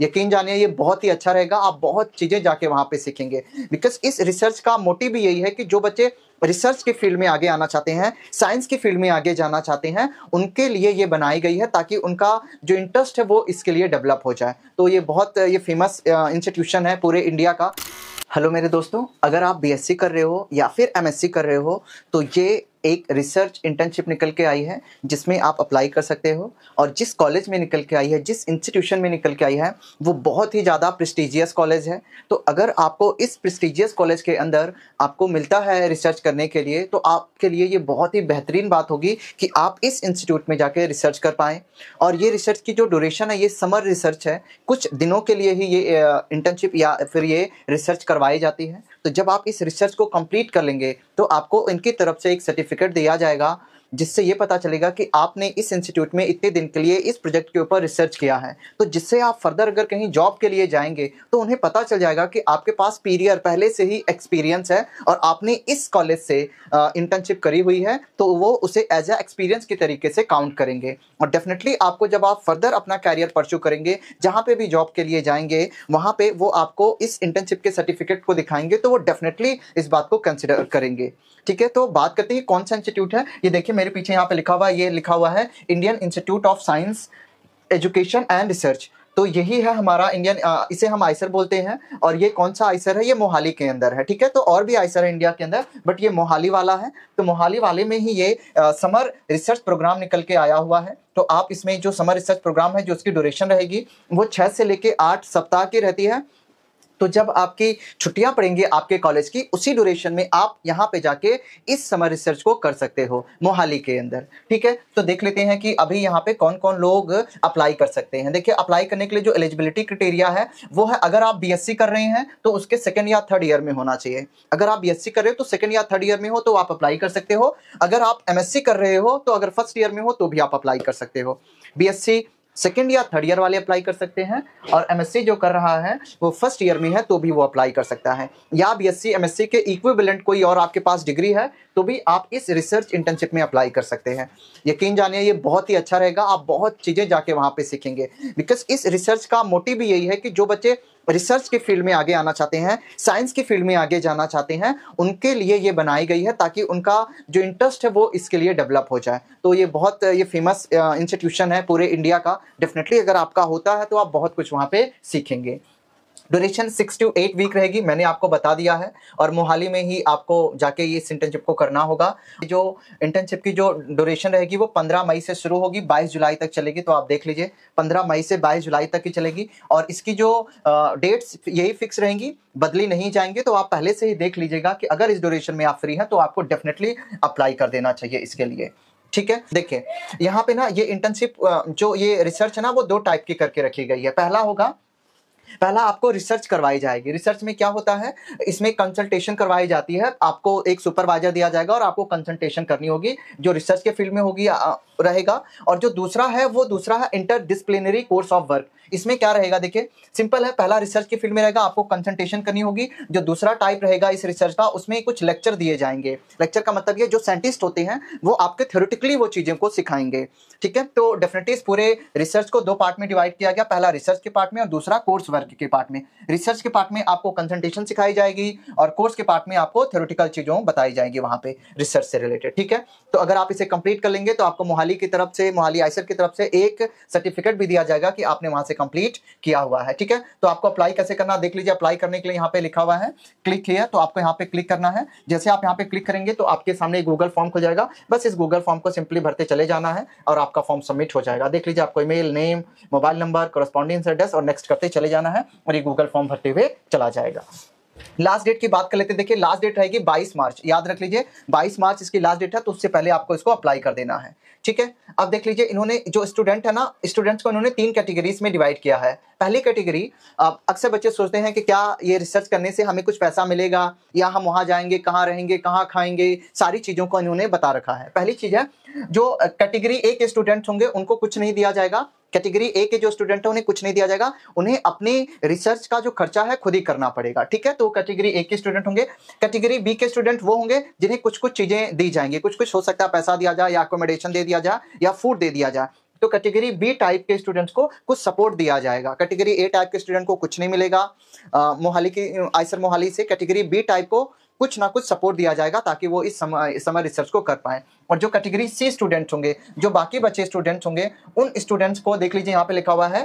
यकीन जानिए ये बहुत ही अच्छा रहेगा आप बहुत चीज़ें जाके वहाँ पे सीखेंगे बिकॉज इस रिसर्च का मोटिव भी यही है कि जो बच्चे रिसर्च के फील्ड में आगे आना चाहते हैं साइंस की फील्ड में आगे जाना चाहते हैं उनके लिए ये बनाई गई है ताकि उनका जो इंटरेस्ट है वो इसके लिए डेवलप हो जाए तो ये बहुत ये फेमस इंस्टीट्यूशन है पूरे इंडिया का हेलो मेरे दोस्तों अगर आप बीएससी कर रहे हो या फिर एमएससी कर रहे हो तो ये एक रिसर्च इंटर्नशिप निकल के आई है जिसमें आप अप्लाई कर सकते हो और जिस कॉलेज में निकल के आई है जिस इंस्टीट्यूशन में निकल के आई है वो बहुत ही ज़्यादा प्रेस्टिजियस कॉलेज है तो अगर आपको इस प्रेस्टिजियस कॉलेज के अंदर आपको मिलता है रिसर्च करने के लिए तो आपके लिए ये बहुत ही बेहतरीन बात होगी कि आप इस इंस्टीट्यूट में जाके रिसर्च कर पाएँ और ये रिसर्च की जो ड्यूरेशन है ये समर रिसर्च है कुछ दिनों के लिए ही ये इंटर्नशिप या फिर ये रिसर्च करवाई जाती है तो जब आप इस रिसर्च को कंप्लीट कर लेंगे तो आपको इनकी तरफ से एक सर्टिफिकेट दिया जाएगा जिससे ये पता चलेगा कि आपने इस इंस्टीट्यूट में इतने दिन के लिए इस प्रोजेक्ट के ऊपर रिसर्च किया है तो जिससे आप फर्दर अगर कहीं जॉब के लिए जाएंगे तो उन्हें पता चल जाएगा कि आपके पास पीरियर पहले से ही एक्सपीरियंस है और आपने इस कॉलेज से इंटर्नशिप करी हुई है तो वो उसे एज अ एक्सपीरियंस के तरीके से काउंट करेंगे और डेफिनेटली आपको जब आप फर्दर अपना कैरियर परस्यू करेंगे जहाँ पे भी जॉब के लिए जाएंगे वहाँ पे वो आपको इस इंटर्नशिप के सर्टिफिकेट को दिखाएंगे तो वो डेफिनेटली इस बात को कंसिडर करेंगे ठीक है तो बात करते हैं कौन सा इंस्टीट्यूट है ये देखिए मेरे मेरे पीछे यहाँ पे लिखा हुआ है ये लिखा हुआ है Indian institute of science education and research तो यही है हमारा इंडियन इसे हम आइसर बोलते हैं और ये कौन सा आइसर है ये मोहाली के अंदर है ठीक है तो और भी आइसर है इंडिया के अंदर बट ये मोहाली वाला है तो मोहाली वाले में ही ये आ, समर रिसर्च प्रोग्राम निकल के आया हुआ है तो आप इसमें जो समर रिसर्च प्रोग्राम है जो उसकी ड्यूरेशन रहेगी वो छः से लेके आठ सप्ताह की रहती है तो जब आपकी छुट्टियां पड़ेंगी आपके कॉलेज की उसी ड्यूरेशन में आप यहां पे जाके इस समर रिसर्च को कर सकते हो मोहाली के अंदर ठीक है तो देख लेते हैं कि अभी यहां पे कौन कौन लोग अप्लाई कर सकते हैं देखिए अप्लाई करने के लिए जो एलिजिबिलिटी क्राइटेरिया है वो है अगर आप बीएससी कर रहे हैं तो उसके सेकेंड या थर्ड ईयर में होना चाहिए अगर आप बी कर रहे हो तो सेकेंड या थर्ड ईयर में हो तो आप अप्लाई कर सकते हो अगर आप एम कर रहे हो तो अगर फर्स्ट ईयर में हो तो भी आप अप्लाई कर सकते हो बी सेकेंड या थर्ड ईयर वाले अप्लाई कर सकते हैं और एम जो कर रहा है वो फर्स्ट ईयर में है तो भी वो अप्लाई कर सकता है या बी एस के इक्विवेलेंट कोई और आपके पास डिग्री है तो भी आप इस रिसर्च इंटर्नशिप में अप्लाई कर सकते हैं यकीन जानिए ये बहुत ही अच्छा रहेगा आप बहुत चीज़ें जाके वहाँ पर सीखेंगे बिकॉज इस रिसर्च का मोटिव भी यही है कि जो बच्चे रिसर्च के फील्ड में आगे आना चाहते हैं साइंस के फील्ड में आगे जाना चाहते हैं उनके लिए ये बनाई गई है ताकि उनका जो इंटरेस्ट है वो इसके लिए डेवलप हो जाए तो ये बहुत ये फेमस इंस्टीट्यूशन है पूरे इंडिया का डेफिनेटली अगर आपका होता है तो आप बहुत कुछ वहाँ पे सीखेंगे duration six to eight week रहेगी मैंने आपको बता दिया है और मोहाली में ही आपको जाके इस इंटर्नशिप को करना होगा जो इंटर्नशिप की जो ड्यूरेशन रहेगी वो पंद्रह मई से शुरू होगी बाईस जुलाई तक चलेगी तो आप देख लीजिए पंद्रह मई से बाईस जुलाई तक ही चलेगी और इसकी जो डेट्स यही फिक्स रहेंगी बदली नहीं जाएंगे तो आप पहले से ही देख लीजिएगा कि अगर इस ड्यूरेशन में आप फ्री हैं तो आपको डेफिनेटली अप्लाई कर देना चाहिए इसके लिए ठीक है देखिए यहाँ पे ना ये इंटर्नशिप जो ये रिसर्च है ना वो दो टाइप की करके रखी गई है पहला होगा पहला आपको रिसर्च करवाई जाएगी रिसर्च में क्या होता है इसमें कंसल्टेशन करवाई जाती है आपको एक सुपरवाइजर दिया जाएगा और आपको कंसल्टेशन करनी होगी जो रिसर्च के फील्ड में होगी रहेगा और जो दूसरा है वो दूसरा है interdisciplinary course of work इसमें क्या रहेगा देखिए सिंपल है पहला रिसर्च की फील्ड में रहेगा आपको कंसंट्रेशन करनी होगी जो दूसरा टाइप रहेगा इस रिसर्च का उसमें कुछ लेक्चर दिए जाएंगे लेक्चर का मतलब ये जो साइंटिस्ट होते हैं वो आपके थ्योरेटिकली वो चीज़ों को सिखाएंगे ठीक है तो डेफिनेटली पूरे रिसर्च को दो पार्ट में डिवाइड किया गया पहला रिसर्च के पार्ट में और दूसरा कोर्स वर्क के पार्ट में रिसर्च के पार्ट में आपको कंसंट्रेशन सिखाई जाएगी और कोर्स के पार्ट में आपको थ्योरेटिकल चीज़ों बताई जाएगी वहां पर रिसर्च से रिलेटेड ठीक है तो अगर आप इसे कंप्लीट कर लेंगे तो आपको मोहाली मोहाली की तरफ से मोहाली आईसर की तरफ से एक सर्टिफिकेट भी दिया जाएगा कि आपने वहां से कंप्लीट किया हुआ है ठीक है तो आपको अप्लाई कैसे करना देख लीजिए अप्लाई करने के लिए यहाँ पे लिखा हुआ है क्लिक किया तो आपको यहाँ पे क्लिक करना है जैसे आप यहाँ पे क्लिक करेंगे तो आपके सामने गूगल फॉर्म खुल जाएगा बस इस गूगल फॉर्म को सिंपली भरते चले जाना है और आपका फॉर्म सबमिट हो जाएगा देख लीजिए आपको email name mobile number correspondence address और नेक्स्ट करते चले जाना है और ये गूगल फॉर्म भरते हुए चला जाएगा लास्ट डेट की बात कर लेते हैं देखिए लास्ट डेट रहेगी बाईस मार्च याद रख लीजिए बाईस मार्च इसकी लास्ट डेट है तो उससे पहले आपको इसको अप्लाई कर देना है ठीक है अब देख लीजिए इन्होंने जो स्टूडेंट है ना स्टूडेंट्स को इन्होंने तीन कैटेगरीज में डिवाइड किया है पहली कैटेगरी अक्सर बच्चे सोचते हैं कि क्या ये रिसर्च करने से हमें कुछ पैसा मिलेगा या हम वहाँ जाएंगे कहाँ रहेंगे कहाँ खाएंगे सारी चीज़ों को इन्होंने बता रखा है पहली चीज़ है जो कैटेगरी ए के स्टूडेंट होंगे उनको कुछ नहीं दिया जाएगा कैटेगरी ए के जो स्टूडेंट है उन्हें कुछ नहीं दिया जाएगा उन्हें अपने रिसर्च का जो खर्चा है खुद ही करना पड़ेगा ठीक है तो कैटेगरी ए के स्टूडेंट होंगे कैटेगरी बी के स्टूडेंट वो होंगे जिन्हें कुछ कुछ चीजें दी जाएंगी कुछ कुछ हो सकता है पैसा दिया जाए या अकोमोडेशन दे दिया जाए या फूड दे दिया जाए तो कैटेगरी बी टाइप के स्टूडेंट्स को कुछ सपोर्ट दिया जाएगा कैटेगरी ए टाइप के स्टूडेंट को कुछ नहीं मिलेगा मोहाली की आयसर मोहाली से कैटेगरी बी टाइप को कुछ ना कुछ सपोर्ट दिया जाएगा ताकि वो इस समय इस समय रिसर्च को कर पाए और जो कैटेगरी सी स्टूडेंट्स होंगे जो बाकी बचे स्टूडेंट्स होंगे उन स्टूडेंट्स को देख लीजिए यहाँ पे लिखा हुआ है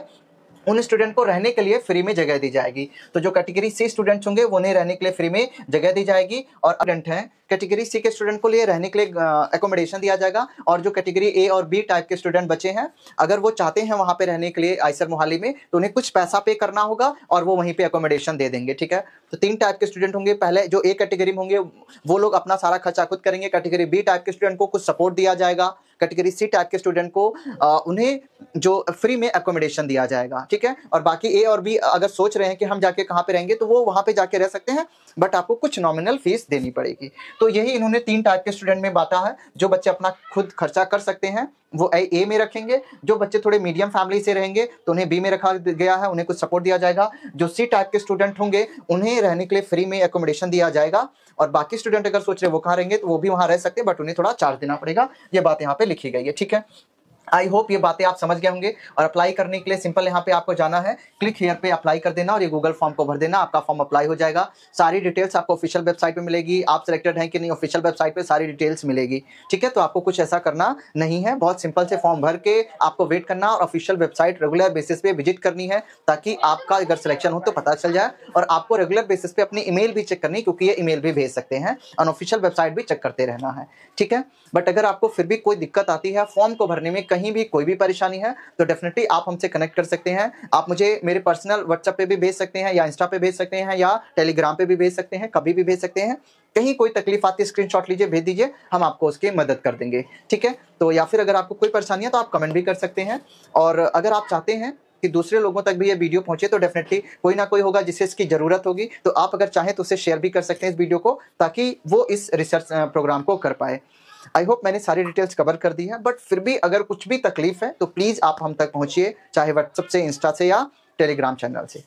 उन स्टूडेंट को रहने के लिए फ्री में जगह दी जाएगी तो जो कैटेगरी सी स्टूडेंट्स होंगे उन्हें रहने के लिए फ्री में जगह दी जाएगी और स्टूडेंट हैं कैटेगरी सी के स्टूडेंट को लिए रहने के लिए एकोमोडेशन दिया जाएगा और जो कैटेगरी ए और बी टाइप के स्टूडेंट बचे हैं अगर वो चाहते हैं वहाँ पे रहने के लिए आइसर मोहाली में तो उन्हें कुछ पैसा पे करना होगा और वो वहीं पे एकोमोडेशन दे देंगे ठीक है तो तीन टाइप के स्टूडेंट होंगे पहले जो ए कैटेगरी में होंगे वो लोग अपना सारा खर्चा खुद करेंगे कैटेगरी बी टाइप के स्टूडेंट को कुछ सपोर्ट दिया जाएगा कैटेगरी सी टाइप के स्टूडेंट को आ, उन्हें जो फ्री में एकोमोडेशन दिया जाएगा ठीक है और बाकी ए और बी अगर सोच रहे हैं कि हम जाके कहाँ पे रहेंगे तो वो वहाँ पे जाके रह सकते हैं बट आपको कुछ नॉमिनल फीस देनी पड़ेगी तो यही इन्होंने तीन टाइप के स्टूडेंट में बांटा है जो बच्चे अपना खुद खर्चा कर सकते हैं वो ए में रखेंगे जो बच्चे थोड़े मीडियम फैमिली से रहेंगे तो उन्हें बी में रखा गया है उन्हें कुछ सपोर्ट दिया जाएगा जो सी टाइप के स्टूडेंट होंगे उन्हें रहने के लिए फ्री में एकोमोडेशन दिया जाएगा और बाकी स्टूडेंट अगर सोच रहे वो कहाँ रहेंगे तो वो भी वहाँ रह सकते हैं बट उन्हें थोड़ा चार्ज देना पड़ेगा ये बात यहाँ पे लिखी गई है ठीक है आई होप ये बातें आप समझ गए होंगे और अप्लाई करने के लिए सिंपल यहाँ पे आपको जाना है क्लिक हेयर पे अप्लाई कर देना और ये गूगल फॉर्म को भर देना आपका फॉर्म अप्लाई हो जाएगा सारी डिटेल्स आपको ऑफिशियल वेबसाइट पे मिलेगी आप सिलेक्टेड हैं कि नहीं ऑफिशियल वेबसाइट पे सारी डिटेल्स मिलेगी ठीक है तो आपको कुछ ऐसा करना नहीं है बहुत सिंपल से फॉर्म भर के आपको वेट करना और ऑफिशियल वेबसाइट रेगुलर बेसिस पे विजिट करनी है ताकि आपका अगर सिलेक्शन हो तो पता चल जाए और आपको रेगुलर बेसिस पे अपनी ईमेल भी चेक करनी क्योंकि ये ईमेल भी भेज सकते हैं अनऑफिशियल वेबसाइट भी चेक करते रहना है ठीक है बट अगर आपको फिर भी कोई दिक्कत आती है फॉर्म को भरने में कहीं कहीं भी कोई भी परेशानी है तो डेफिनेटली आप हमसे कनेक्ट कर सकते हैं आप मुझे मेरे पर्सनल व्हाट्सएप पे भी भेज सकते हैं या इंस्टा पे भेज सकते हैं या टेलीग्राम पे भी भेज सकते हैं कभी भी भेज सकते हैं कहीं कोई तकलीफ आती है स्क्रीनशॉट लीजिए भेज दीजिए हम आपको उसकी मदद कर देंगे ठीक है तो या फिर अगर आपको कोई परेशानी है तो आप कमेंट भी कर सकते हैं और अगर आप चाहते हैं कि दूसरे लोगों तक भी ये वीडियो पहुंचे तो डेफिनेटली कोई ना कोई होगा जिसे इसकी ज़रूरत होगी तो आप अगर चाहें तो उसे शेयर भी कर सकते हैं इस वीडियो को ताकि वो इस रिसर्च प्रोग्राम को कर पाए आई होप मैंने सारी डिटेल्स कवर कर दी है बट फिर भी अगर कुछ भी तकलीफ है तो प्लीज़ आप हम तक पहुंचिए चाहे व्हाट्सअप से इंस्टा से या टेलीग्राम चैनल से